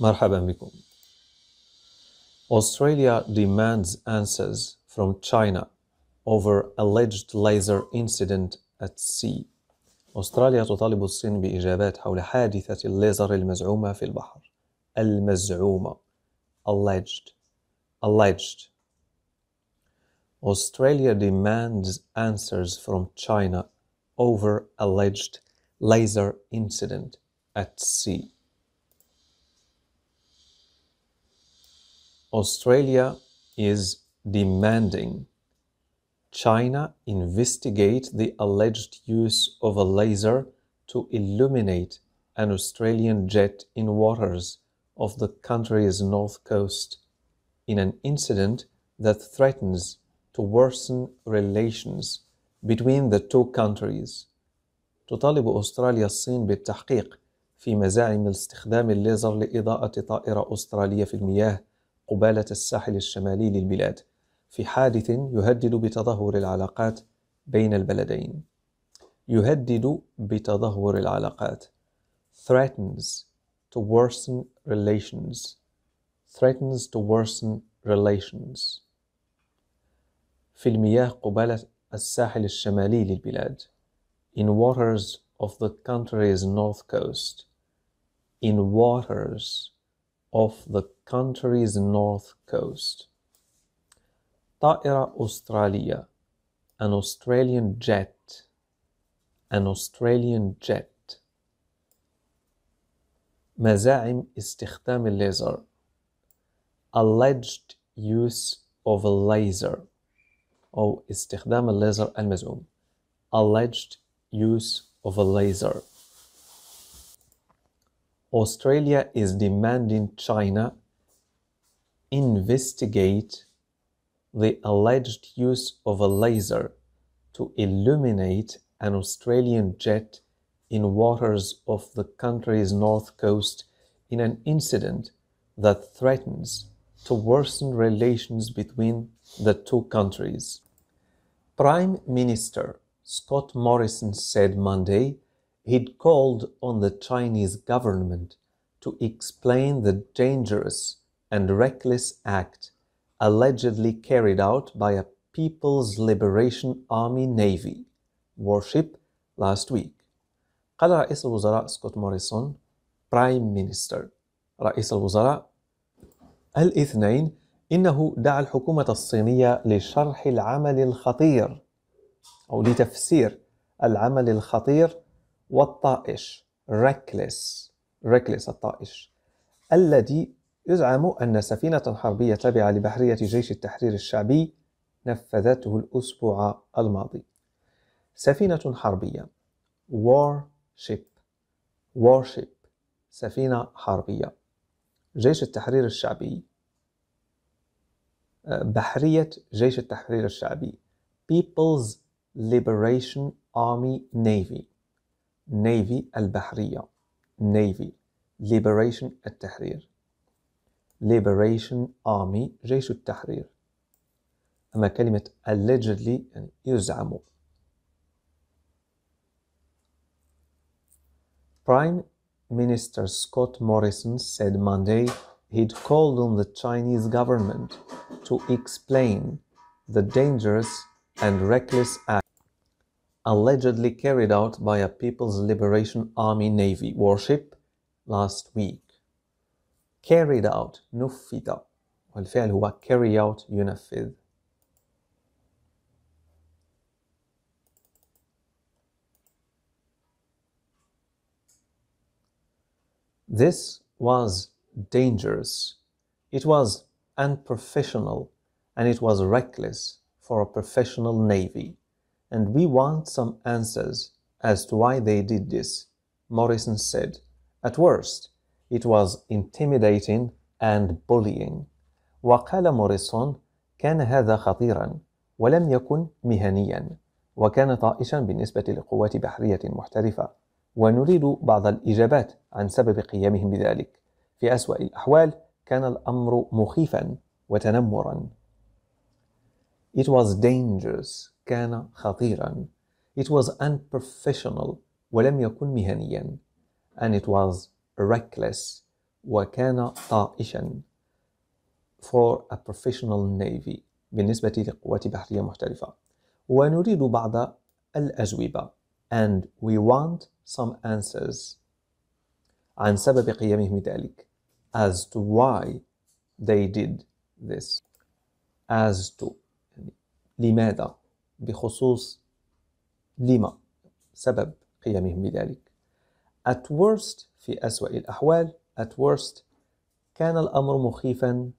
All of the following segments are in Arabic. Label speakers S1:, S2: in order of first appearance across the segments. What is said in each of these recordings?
S1: Marhaban bikum. Australia demands answers from China over alleged laser incident at sea. أستراليا تطالب الصين بإجابات حول حادثة الليزر المزعومة في البحر. المزعومة alleged alleged Australia demands answers from China over alleged laser incident at sea. Australia is demanding China investigate the alleged use of a laser to illuminate an Australian jet in waters of the country's north coast in an incident that threatens to worsen relations between the two countries. تطالب أستراليا الصين بالتحقيق في مزاعم استخدام الليزر لإضاءة طائرة أسترالية في المياه قبالة الساحل الشمالي للبلاد في حادث يهدد بتدهور العلاقات بين البلدين. يهدد بتدهور العلاقات. threatens to worsen relations. threatens to worsen relations. في المياه قبالة الساحل الشمالي للبلاد. in waters of the country's north coast. in waters Of the country's north coast. Taira Australia, an Australian jet, an Australian jet. مزاعم استخدام laser, alleged use of a laser أو استخدام الليزر المزعوم alleged use of a laser Australia is demanding China investigate the alleged use of a laser to illuminate an Australian jet in waters off the country's north coast in an incident that threatens to worsen relations between the two countries. Prime Minister Scott Morrison said Monday He'd called on the Chinese government to explain the dangerous and reckless act allegedly carried out by a People's Liberation Army Navy warship last week. قال رئيس الوزراء سكوت موريسون برايم مينستر رئيس الوزراء الاثنين إنه دعا الحكومة الصينية لشرح العمل الخطير أو لتفسير العمل الخطير والطائش reckless reckless الطائش الذي يزعم أن سفينة حربية تابعة لبحرية جيش التحرير الشعبي نفذته الأسبوع الماضي سفينة حربية warship warship سفينة حربية جيش التحرير الشعبي بحرية جيش التحرير الشعبي People's Liberation Army Navy نيفي البحرية نيفي liberation التحرير liberation army جيش التحرير أما كلمة allegedly يعني يزعم Prime Minister Scott Morrison said Monday he'd called on the Chinese government to explain the dangerous and reckless act. allegedly carried out by a People's Liberation Army Navy warship last week. Carried out nufida. والفعل هو carry out ينفذ This was dangerous. It was unprofessional and it was reckless for a professional navy. and we want some answers as to why they did this, Morrison said. At worst, it was intimidating and bullying. وقال موريسون كان هذا خطيرا ولم يكن مهنيا وكان طائشا بالنسبة لقوات بحرية محترفة ونريد بعض الإجابات عن سبب قيامهم بذلك في أسوأ الأحوال كان الأمر مخيفا وتنمرا It was dangerous كان خطيرا It was unprofessional ولم يكن مهنيا and it was reckless وكان طائشا for a professional navy بالنسبة لقوات بحرية محترفة ونريد بعض الأجوبة and we want some answers عن سبب قيامهم ذلك as to why they did this as to لماذا بخصوص لما سبب قيامهم بذلك at worst في أسوأ الأحوال at worst كان الأمر مخيفا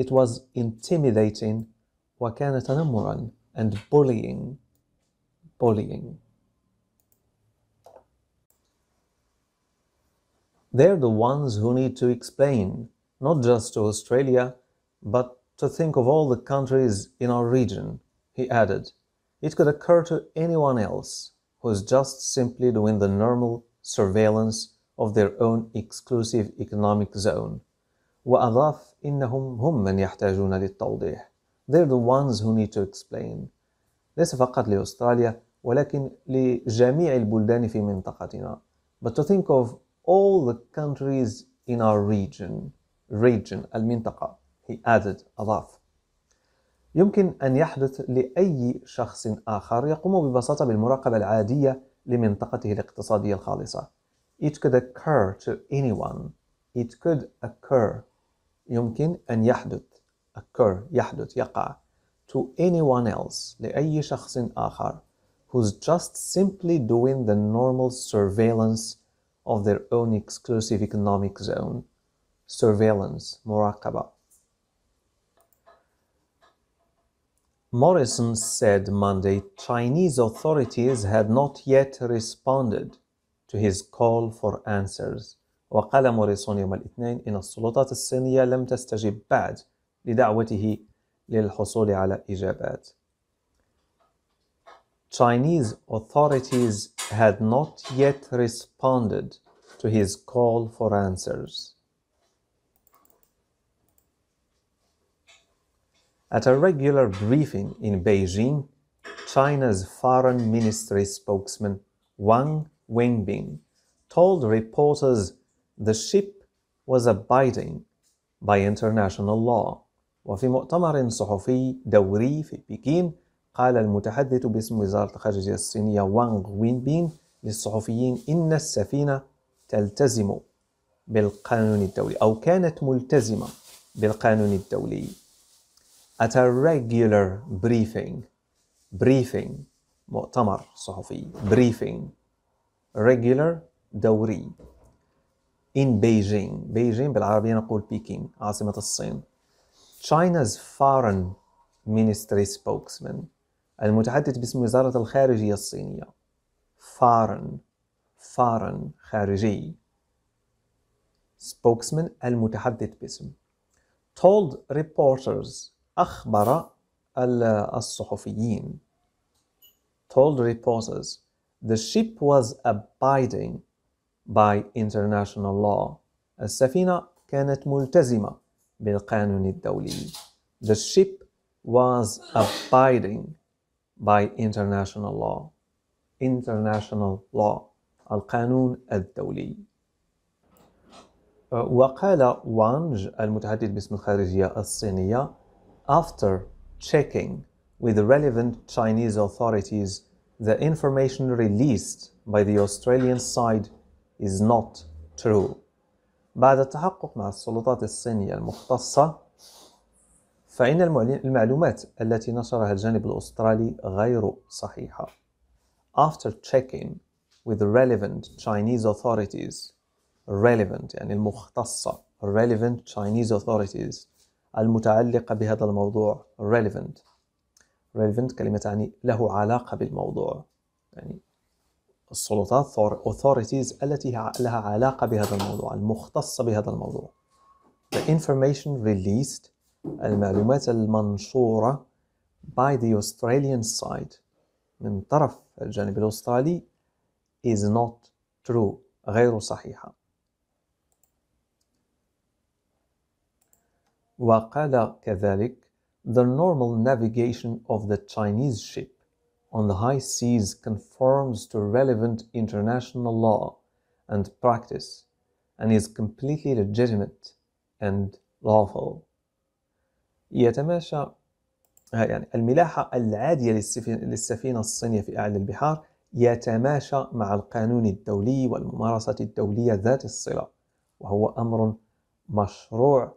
S1: it was intimidating وكان تنمرا and bullying bullying They're the ones who need to explain, not just to Australia, but to think of all the countries in our region, he added. It could occur to anyone else who is just simply doing the normal surveillance of their own exclusive economic zone. They're the ones who need to explain. ليس فقط لأستراليا ولكن لجميع البلدان في منطقتنا. But to think of all the countries in our region, region, المنطقة, he added, أضاف. يمكن أن يحدث لأي شخص آخر يقوم ببساطة بالمراقبة العادية لمنطقته الاقتصادية الخالصة. It could occur to anyone. It could occur. يمكن أن يحدث. occur يحدث يقع. To anyone else لأي شخص آخر who's just simply doing the normal surveillance of their own exclusive economic zone. Surveillance مراقبة Morrison said Monday Chinese authorities had not yet responded to his call for answers وقال موريسون يوم الاثنين إن السلطات الصينية لم تستجب بعد لدعوته للحصول على إجابات Chinese authorities had not yet responded to his call for answers At a regular briefing in Beijing, China's foreign ministry spokesman Wang Wenbin told reporters the ship was abiding by international law. وفي مؤتمر صحفي دوري في بكين قال المتحدث باسم وزارة الخارجية الصينية وانغ وينبين للصحفيين إن السفينة تلتزم بالقانون الدولي أو كانت ملتزمة بالقانون الدولي at a regular briefing briefing مؤتمر صحفي briefing regular دوري in Beijing Beijing بالعربية نقول بكين عاصمة الصين China's foreign ministry spokesman المتحدث باسم وزارة الخارجية الصينية foreign foreign خارجي spokesman المتحدث باسم told reporters أخبر الصحفيين told reporters the ship was abiding by international law السفينة كانت ملتزمة بالقانون الدولي the ship was abiding by international law international law القانون الدولي وقال وانج المتحدث باسم الخارجية الصينية after checking with the relevant Chinese authorities, the information released by the Australian side is not true. بعد التحقق مع السلطات الصينية المختصة فإن المعلومات التي نشرها الجانب الأسترالي غير صحيحة. After checking with the relevant Chinese authorities relevant يعني المختصة relevant Chinese authorities المتعلقة بهذا الموضوع relevant relevant كلمة تعني له علاقة بالموضوع يعني السلطات authorities التي لها علاقة بهذا الموضوع المختصة بهذا الموضوع the information released المعلومات المنشورة by the Australian side من طرف الجانب الأسترالي is not true غير صحيحة وقال كذلك the normal navigation of the Chinese ship on the high seas conforms to relevant international law and practice and is completely legitimate and lawful. يتماشى يعني الملاحة العادية للسفينة الصينية في أعلى البحار يتماشى مع القانون الدولي والممارسة الدولية ذات الصلة وهو أمر مشروع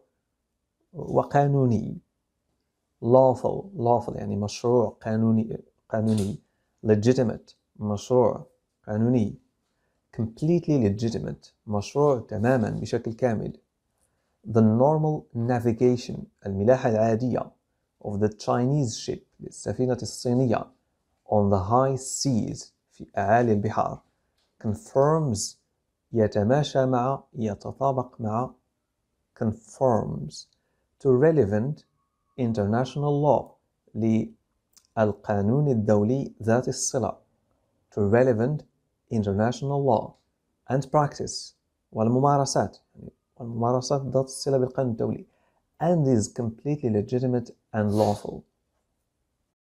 S1: وقانوني lawful lawful يعني مشروع قانوني قانوني legitimate مشروع قانوني completely legitimate مشروع تماما بشكل كامل the normal navigation الملاحة العادية of the Chinese ship للسفينة الصينية on the high seas في أعالي البحار confirms يتماشى مع يتطابق مع confirms to relevant international law li al qanun الدولي ذات الصلة to relevant international law and practice والممارسات والممارسات ذات الصلة بالقانون الدولي and is completely legitimate and lawful